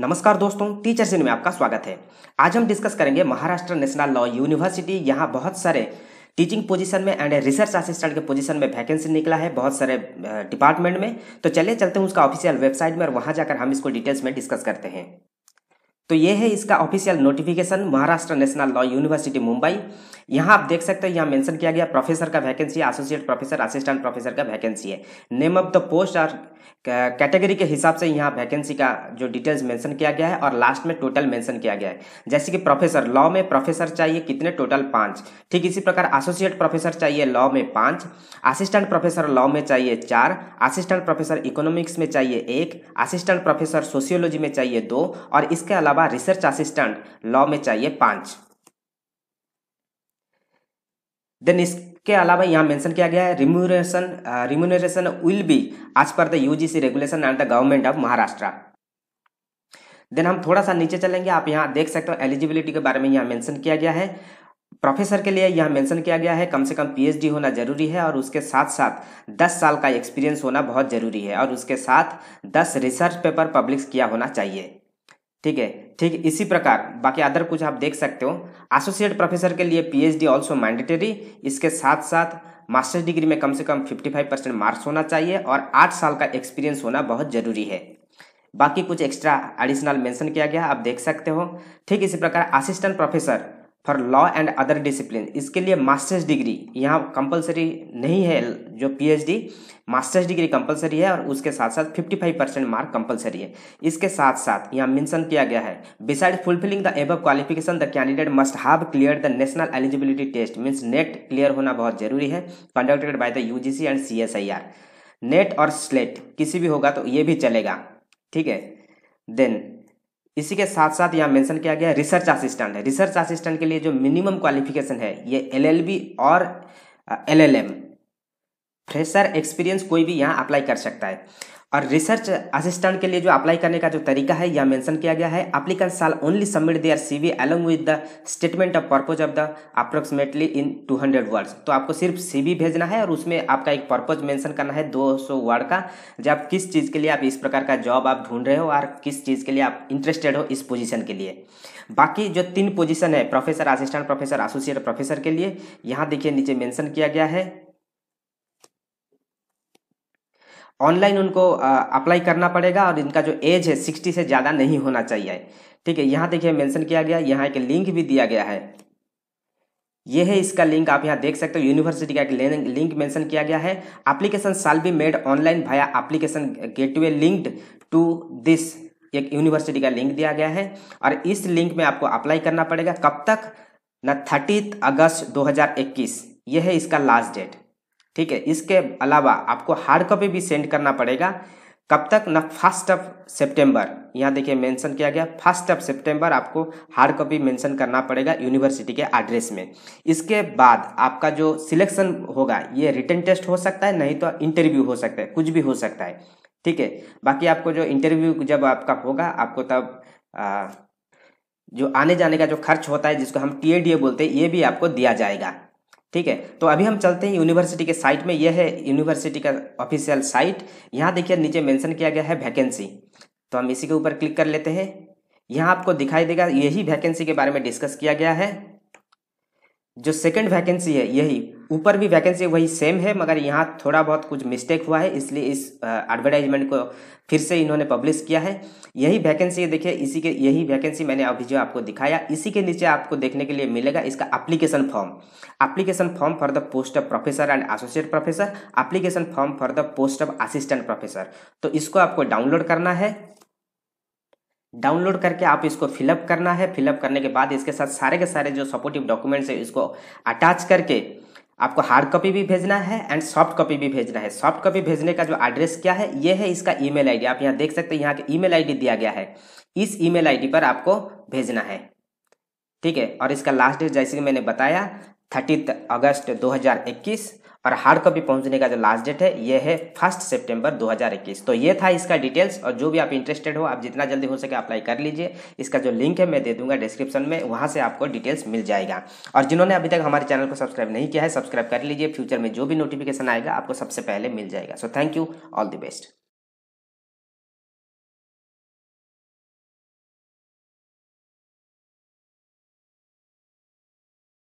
नमस्कार दोस्तों टीचर जिन में आपका स्वागत है आज हम डिस्कस करेंगे महाराष्ट्र नेशनल लॉ यूनिवर्सिटी यहाँ बहुत सारे टीचिंग पोजीशन में एंड रिसर्च असिस्टेंट के पोजीशन में वैकेंसी निकला है बहुत सारे डिपार्टमेंट में तो चलिए चलते हैं उसका ऑफिशियल वेबसाइट में और वहाँ जाकर हम इसको डिटेल्स में डिस्कस करते हैं तो ये है इसका official notification Maharashtra national law university Mumbai यहाँ आप देख सकते हैं यहाँ मेंशन किया गया प्रोफेसर का vacancy associate professor assistant professor का वैकेंसी है नेम ऑफ द पोस्ट और कैटेगरी के हिसाब से यहाँ वैकेंसी का जो डिटेल्स मेंशन किया गया है और लास्ट में टोटल मेंशन किया गया है जैसे कि प्रोफेसर लॉ में प्रोफेसर चाहिए कितने टोटल पाँच ठीक इसी प्रकार एसोसिएट प्रोफेसर चाहिए लॉ में पाँच असिस्टेंट प्रोफेसर लॉ में चाहिए चार असिस्टेंट प्रोफेसर इकोनॉमिक्स में चाहिए एक असिस्टेंट प्रोफेसर सोशियोलॉजी में चाहिए दो और इसके अलावा अलावा रिसर्च असिस्टेंट लॉ में चाहिए पांच देन इसके अलावा यहाँ मेंशन किया गया है remuneration remuneration will be as per the UGC regulation and the government of Maharashtra then हम थोड़ा सा नीचे चलेंगे आप यहाँ देख सकते हो एलिजिबिलिटी के बारे में यहाँ मेंशन किया गया है प्रोफेसर के लिए यहाँ मेंशन किया गया है कम से कम पीएचडी होना जरूरी है और उसके साथ साथ 10 साल का एक्सपीरियंस होना बहुत जरूरी है और उसके साथ 10 रिसर्च पेपर पब्लिश किया होना चाहिए ठीक है ठीक इसी प्रकार बाकी अदर कुछ आप देख सकते हो एसोसिएट प्रोफेसर के लिए पीएचडी आल्सो मैंडेटरी इसके साथ साथ मास्टर्स डिग्री में कम से कम 55 परसेंट मार्क्स होना चाहिए और आठ साल का एक्सपीरियंस होना बहुत जरूरी है बाकी कुछ एक्स्ट्रा एडिशनल मेंशन किया गया आप देख सकते हो ठीक इसी प्रकार assistant professor for law and other discipline इसके लिए मास्टर्स डिग्री यहाँ कंपलसरी नहीं है जो पीएचडी मास्टर्स डिग्री कंपलसरी है और उसके साथ साथ 55 परसेंट मार्क कंपलसरी है इसके साथ साथ यहाँ मेंशन किया गया है beside fulfilling the above qualification the candidate must have clear the national eligibility test means NET clear होना बहुत जरूरी है conducted by the UGC and C NET और स्लेट किसी भी होगा तो ये भी चलेगा ठीक है देन इसी के साथ साथ यहाँ मेंशन किया गया है रिसर्च असिस्टेंट है रिसर्च असिस्टेंट के लिए जो मिनिमम क्वालिफिकेशन है ये एलएलबी और एलएलएम फ्रेशर एक्सपीरियंस कोई भी यहाँ अप्लाई कर सकता है और रिसर्च असिस्टेंट के लिए जो अप्लाई करने का जो तरीका है यह मेंशन किया गया है applicant shall only submit their CV along with the statement of purpose of the approximately in 200 words तो आपको सिर्फ सीवी भेजना है और उसमें आपका एक पर्पज मेंशन करना है 200 वर्ड का जब किस चीज़ के लिए आप इस प्रकार का जॉब आप ढूंढ रहे हो और किस चीज़ के लिए आप इंटरेस्टेड हो इस पोजिशन के लिए बाकी जो तीन पोजिशन है professor assistant professor associate professor के लिए यहाँ देखिए नीचे मैंशन किया गया है ऑनलाइन उनको अप्लाई करना पड़ेगा और इनका जो एज है सिक्सटी से ज़्यादा नहीं होना चाहिए ठीक है यहाँ देखिए मेंशन किया गया यहाँ एक लिंक भी दिया गया है ये है इसका लिंक आप यहाँ देख सकते हो यूनिवर्सिटी का एक लिंक मेंशन किया गया है application shall be made online via application gateway linked to this एक यूनिवर्सिटी का लिंक दिया गया है और इस लिंक में आपको अप्लाई करना पड़ेगा कब तक ना थर्टीथ अगस्त 2021 ये है इसका लास्ट डेट ठीक है इसके अलावा आपको हार्ड कॉपी भी सेंड करना पड़ेगा कब तक ना फर्स्ट ऑफ सितंबर यहाँ देखिए मेंशन किया गया फर्स्ट ऑफ सितंबर आपको हार्ड कॉपी मेंशन करना पड़ेगा यूनिवर्सिटी के एड्रेस में इसके बाद आपका जो सिलेक्शन होगा ये रिटर्न टेस्ट हो सकता है नहीं तो इंटरव्यू हो सकता है कुछ भी हो सकता है ठीक है बाकी आपको जो इंटरव्यू जब आपका होगा आपको तब आ, जो आने जाने का जो खर्च होता है जिसको हम टी बोलते हैं ये भी आपको दिया जाएगा ठीक है तो अभी हम चलते हैं यूनिवर्सिटी के साइट में यह है यूनिवर्सिटी का ऑफिशियल साइट यहाँ देखिए नीचे मेंशन किया गया है वैकेंसी तो हम इसी के ऊपर क्लिक कर लेते हैं यहाँ आपको दिखाई देगा यही वैकेंसी के बारे में डिस्कस किया गया है जो सेकंड वैकेंसी है यही ऊपर भी वैकेंसी वही सेम है मगर यहाँ थोड़ा बहुत कुछ मिस्टेक हुआ है इसलिए इस एडवर्टाइजमेंट को फिर से इन्होंने पब्लिश किया है यही वैकेंसी देखिए इसी के यही वैकेंसी मैंने अभी जो आपको दिखाया इसी के नीचे आपको देखने के लिए मिलेगा इसका application form application form for the post of professor and associate professor application form for the post of assistant professor तो इसको आपको डाउनलोड करना है डाउनलोड करके आप इसको फिलअप करना है फिलअप करने के बाद इसके साथ सारे के सारे जो सपोर्टिव डॉक्यूमेंट्स है इसको अटैच करके आपको हार्ड कॉपी भी भेजना है एंड सॉफ्ट कॉपी भी भेजना है सॉफ्ट कॉपी भेजने का जो एड्रेस क्या है ये है इसका ईमेल आईडी आप यहाँ देख सकते हैं यहाँ के ईमेल आईडी दिया गया है इस ईमेल आईडी पर आपको भेजना है ठीक है और इसका लास्ट डेट जैसे कि मैंने बताया थर्टी अगस्त दो और हार्ड कॉपी पहुंचने का जो लास्ट डेट है ये है फर्स्ट सितंबर 2021 तो ये था इसका डिटेल्स और जो भी आप इंटरेस्टेड हो आप जितना जल्दी हो सके अप्लाई कर लीजिए इसका जो लिंक है मैं दे दूंगा डिस्क्रिप्शन में वहाँ से आपको डिटेल्स मिल जाएगा और जिन्होंने अभी तक हमारे चैनल को सब्सक्राइब नहीं किया है सब्सक्राइब कर लीजिए फ्यूचर में जो भी नोटिफिकेशन आएगा आपको सबसे पहले मिल जाएगा so thank you all the best